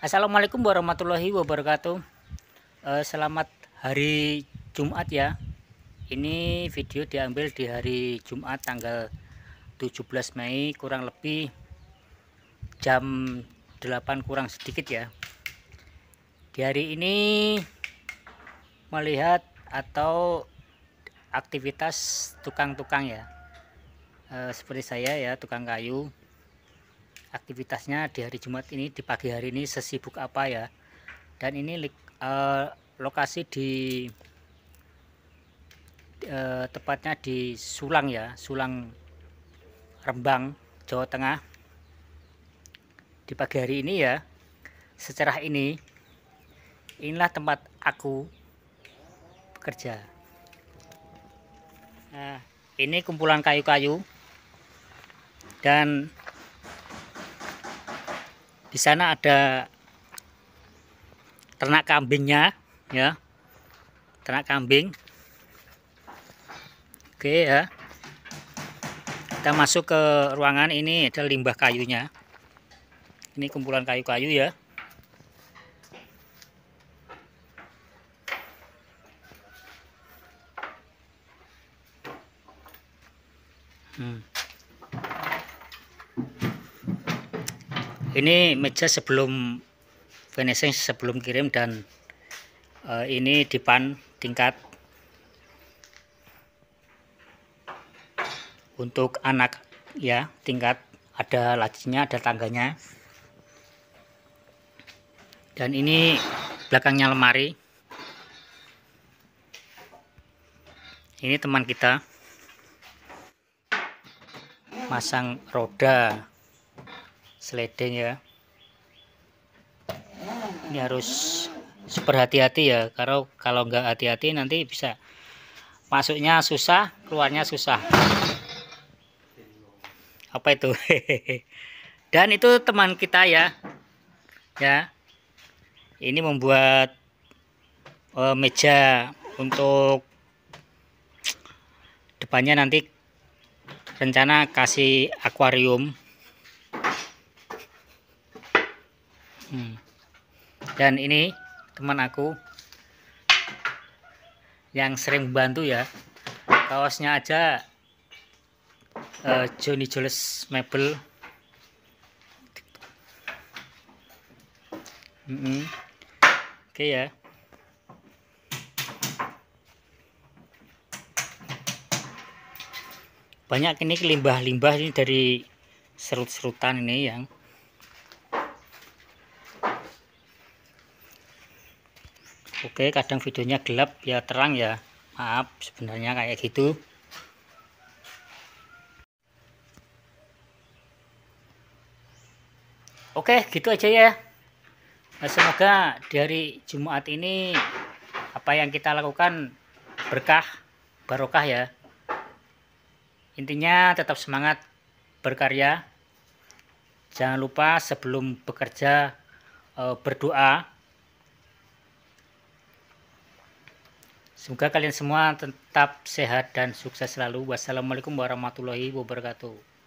Assalamualaikum warahmatullahi wabarakatuh eh, Selamat hari Jumat ya Ini video diambil di hari Jumat tanggal 17 Mei kurang lebih jam 8 kurang sedikit ya Di hari ini melihat atau aktivitas tukang-tukang ya eh, Seperti saya ya tukang kayu aktivitasnya di hari Jumat ini di pagi hari ini sesibuk apa ya dan ini uh, lokasi di uh, tepatnya di Sulang ya Sulang Rembang Jawa Tengah di pagi hari ini ya sejarah ini inilah tempat aku bekerja nah ini kumpulan kayu-kayu dan di sana ada ternak kambingnya ya ternak kambing oke ya kita masuk ke ruangan ini ada limbah kayunya ini kumpulan kayu-kayu ya hmm. ini meja sebelum finishing sebelum kirim dan uh, ini dipan tingkat untuk anak ya tingkat ada lacinya ada tangganya dan ini belakangnya lemari ini teman kita masang roda sliding ya ini harus super hati-hati ya karena kalau nggak hati-hati nanti bisa masuknya susah keluarnya susah apa itu dan itu teman kita ya ya ini membuat uh, meja untuk depannya nanti rencana kasih akuarium hmm. dan ini teman aku yang sering bantu ya kaosnya aja uh, Johnny Jules Mebel -hmm. oke okay, ya banyak ini limbah-limbah ini dari serut-serutan ini yang Oke kadang videonya gelap ya terang ya maaf sebenarnya kayak gitu Oke gitu aja ya nah, semoga dari Jumat ini apa yang kita lakukan berkah barokah ya intinya tetap semangat berkarya jangan lupa sebelum bekerja eh, berdoa Semoga kalian semua tetap sehat dan sukses selalu. Wassalamualaikum warahmatullahi wabarakatuh.